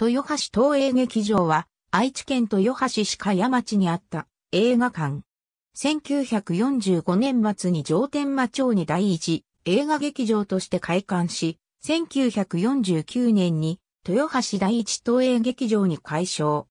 豊橋東映劇場は、愛知県豊橋市茅町にあった映画館。1945年末に上天間町に第一映画劇場として開館し、1949年に豊橋第一東映劇場に改称。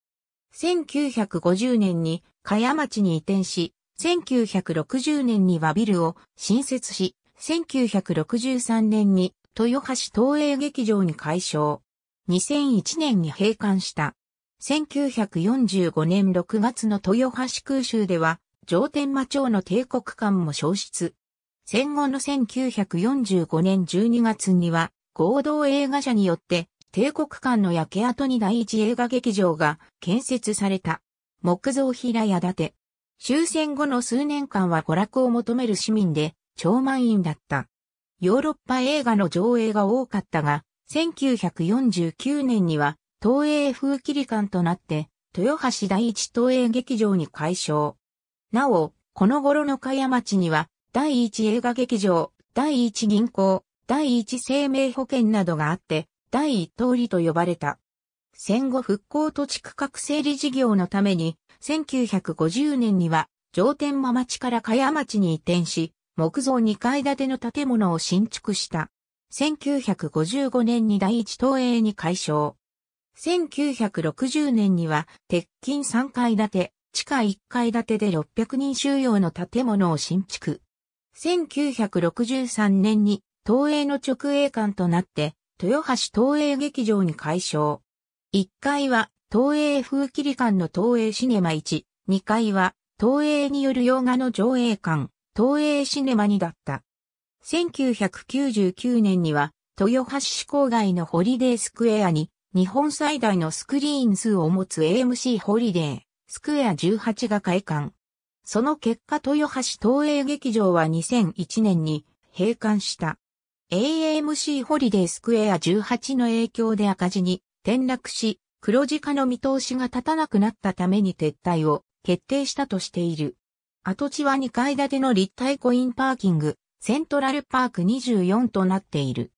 1950年に茅町に移転し、1960年にはビルを新設し、1963年に豊橋東映劇場に改称。2001年に閉館した。1945年6月の豊橋空襲では、上天馬町の帝国館も消失。戦後の1945年12月には、合同映画社によって、帝国館の焼け跡に第一映画劇場が建設された。木造平屋建て。終戦後の数年間は娯楽を求める市民で、超満員だった。ヨーロッパ映画の上映が多かったが、1949年には東映風切り館となって、豊橋第一東映劇場に改称。なお、この頃の茅町には、第一映画劇場、第一銀行、第一生命保険などがあって、第一通りと呼ばれた。戦後復興土地区画整理事業のために、1950年には、上天間町から茅町に移転し、木造2階建ての建物を新築した。1955年に第一東映に改称。1960年には、鉄筋3階建て、地下1階建てで600人収容の建物を新築。1963年に、東映の直営館となって、豊橋東映劇場に改称。1階は、東映風切り館の東映シネマ1、2階は、東映による洋画の上映館、東映シネマ2だった。1999年には、豊橋市郊外のホリデースクエアに、日本最大のスクリーン数を持つ AMC ホリデー、スクエア18が開館。その結果豊橋東映劇場は2001年に閉館した。AMC ホリデースクエア18の影響で赤字に転落し、黒字化の見通しが立たなくなったために撤退を決定したとしている。跡地は2階建ての立体コインパーキング、セントラルパーク24となっている。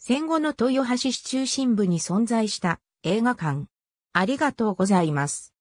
戦後の豊橋市中心部に存在した映画館。ありがとうございます。